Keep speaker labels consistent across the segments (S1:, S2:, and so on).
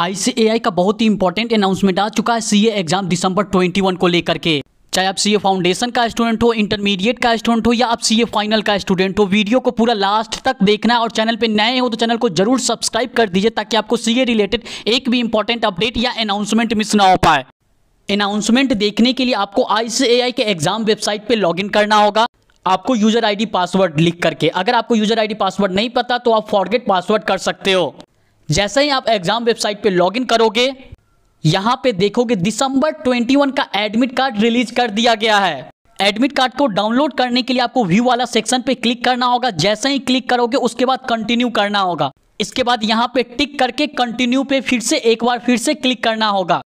S1: ICAI का बहुत ही important announcement आ चुका है सीए एग्जाम दिसंबर 21 को लेकर के चाहे आप सीए फाउंडेशन का स्टूडेंट हो इंटरमीडिएट का स्टूडेंट हो या आप सीए फाइनल का स्टूडेंट हो वीडियो को पूरा लास्ट तक देखना और चैनल पे नए हो तो चैनल को जरूर सब्सक्राइब कर दीजिए ताकि आपको सीए रिलेटेड एक भी इंपॉर्टेंट अपडेट या अनाउंसमेंट मिस ना हो पाए अनाउंसमेंट देखने के लिए आपको आईसीएआई के एग्जाम वेबसाइट पे लॉग करना होगा आपको यूजर आईडी पासवर्ड लिख करके अगर आपको यूजर आईडी पासवर्ड नहीं पता तो आप फॉरगेट पासवर्ड कर सकते हो जैसे ही आप एग्जाम वेबसाइट पे लॉगिन करोगे यहां पे देखोगे दिसंबर 21 का एडमिट कार्ड रिलीज कर दिया गया है एडमिट कार्ड को डाउनलोड करने के लिए आपको व्यू वाला सेक्शन पे क्लिक करना होगा जैसे ही क्लिक करोगे उसके बाद कंटिन्यू करना होगा इसके बाद यहाँ पे टिक करके कंटिन्यू पे फिर से एक बार फिर से क्लिक करना होगा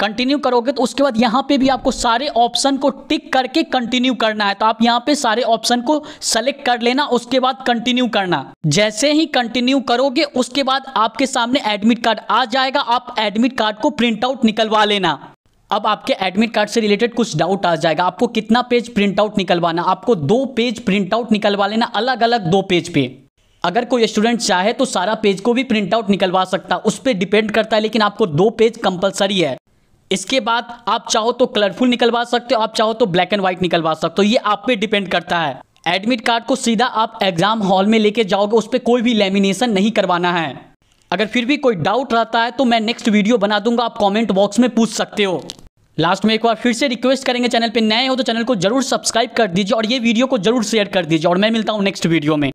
S1: कंटिन्यू करोगे तो उसके बाद यहाँ पे भी आपको सारे ऑप्शन को टिक करके कंटिन्यू करना है तो आप यहाँ पे सारे ऑप्शन को सेलेक्ट कर लेना उसके बाद कंटिन्यू करना जैसे ही कंटिन्यू करोगे उसके बाद आपके सामने एडमिट कार्ड आ जाएगा आप एडमिट कार्ड को प्रिंट आउट निकलवा लेना अब आपके एडमिट कार्ड से रिलेटेड कुछ डाउट आ जाएगा आपको कितना पेज प्रिंट आउट निकलवाना आपको दो पेज प्रिंट आउट निकलवा लेना अलग अलग दो पेज पे अगर कोई स्टूडेंट चाहे तो सारा पेज को भी प्रिंट आउट निकलवा सकता है उस पर डिपेंड करता है लेकिन आपको दो पेज कंपलसरी है इसके बाद आप चाहो तो कलरफुल निकलवा सकते हो आप चाहो तो ब्लैक एंड व्हाइट निकलवा सकते हो ये आप पे डिपेंड करता है एडमिट कार्ड को सीधा आप एग्जाम हॉल में लेके जाओगे उस पर कोई भी लेमिनेशन नहीं करवाना है अगर फिर भी कोई डाउट रहता है तो मैं नेक्स्ट वीडियो बना दूंगा आप कमेंट बॉक्स में पूछ सकते हो लास्ट में एक बार फिर से रिक्वेस्ट करेंगे चैनल पे नए हो तो चैनल को जरूर सब्सक्राइब कर दीजिए और ये वीडियो को जरूर शेयर कर दीजिए और मैं मिलता हूँ नेक्स्ट वीडियो में